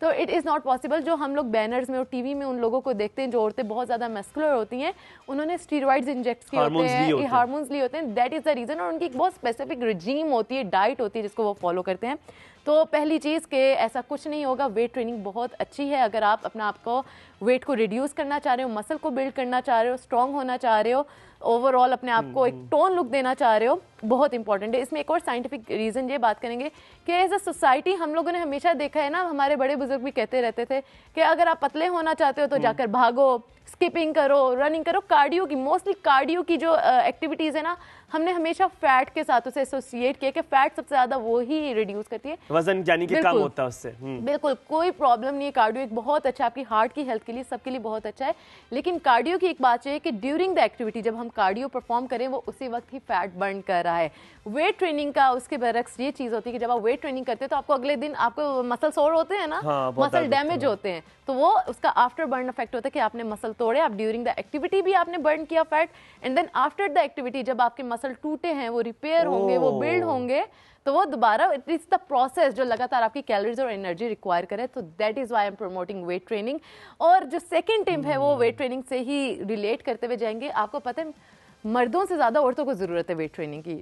तो it is not possible जो हम लोग बैनर्स में और टीवी में उन लोगों को देखते हैं जो औरतें बहुत ज़्यादा मस्कुलर होती हैं उन्होंने स्टीरॉइड्स इंजेक्ट किए होते हैं हारमोन्स लिए होते हैं दैट इज़ द रीज़न और उनकी एक बहुत स्पेसिफिक रिजीम होती है डाइट होती है जिसको वो फॉलो करते हैं तो पहली चीज़ कि ऐसा कुछ नहीं होगा वेट ट्रेनिंग बहुत अच्छी है अगर आप अपना आपको वेट को रिड्यूस करना चाह रहे हो मसल को बिल्ड करना चाह रहे हो स्ट्रॉन्ग होना चाह रहे हो ओवरऑल अपने आप को एक टोन हम्म। लुक देना चाह रहे हो बहुत इंपॉर्टेंट है इसमें एक और साइंटिफिक रीज़न ये बात करेंगे कि एज अ सोसाइटी हम लोगों ने हमेशा देखा है ना हमारे बड़े बुजुर्ग भी कहते रहते थे कि अगर आप पतले होना चाहते हो तो हम्म। जाकर भागो स्किपिंग करो रनिंग करो कार्डियो की मोस्टली कार्डियो की जो एक्टिविटीज़ है ना हमने हमेशा फैट के साथ उसे एसोसिएट किया कि फैट सबसे ज़्यादा वो ही रिड्यूस करती है वजन यानी कि कम होता है उससे हम्म। बिल्कुल कोई प्रॉब्लम नहीं है कार्डियो एक बहुत अच्छा आपकी हार्ट की हेल्थ के लिए सबके लिए बहुत अच्छा है लेकिन कार्डियो की एक बात यह है कि ड्यूरिंग द एक्टिविटी जब हम कार्डियो परफॉर्म करें वो उसी वक्त ही फैट बर्न कर रहा है वेट ट्रेनिंग का उसके बरक्स ये चीज़ होती है कि जब आप वेट ट्रेनिंग करते हैं तो आपको अगले दिन आपको मसल सोर होते हैं ना मसल हाँ, डैमेज होते हैं तो वो उसका आफ्टर बर्न इफेक्ट होता है कि आपने मसल तोड़े आप ड्यूरिंग द एक्टिविटी भी आपने बर्न किया fat and then after the activity जब आपके मसल टूटे हैं वो रिपेयर oh. होंगे वो बिल्ड oh. होंगे तो वो दोबारा इट इज द प्रोसेस जो लगातार आपकी कैलोरीज और एनर्जी रिक्वायर करे तो that is why I'm promoting weight training और जो सेकेंड टिप है वो वेट ट्रेनिंग से ही रिलेट करते हुए जाएंगे आपको पता है मर्दों से ज़्यादा औरतों को ज़रूरत है वेट ट्रेनिंग की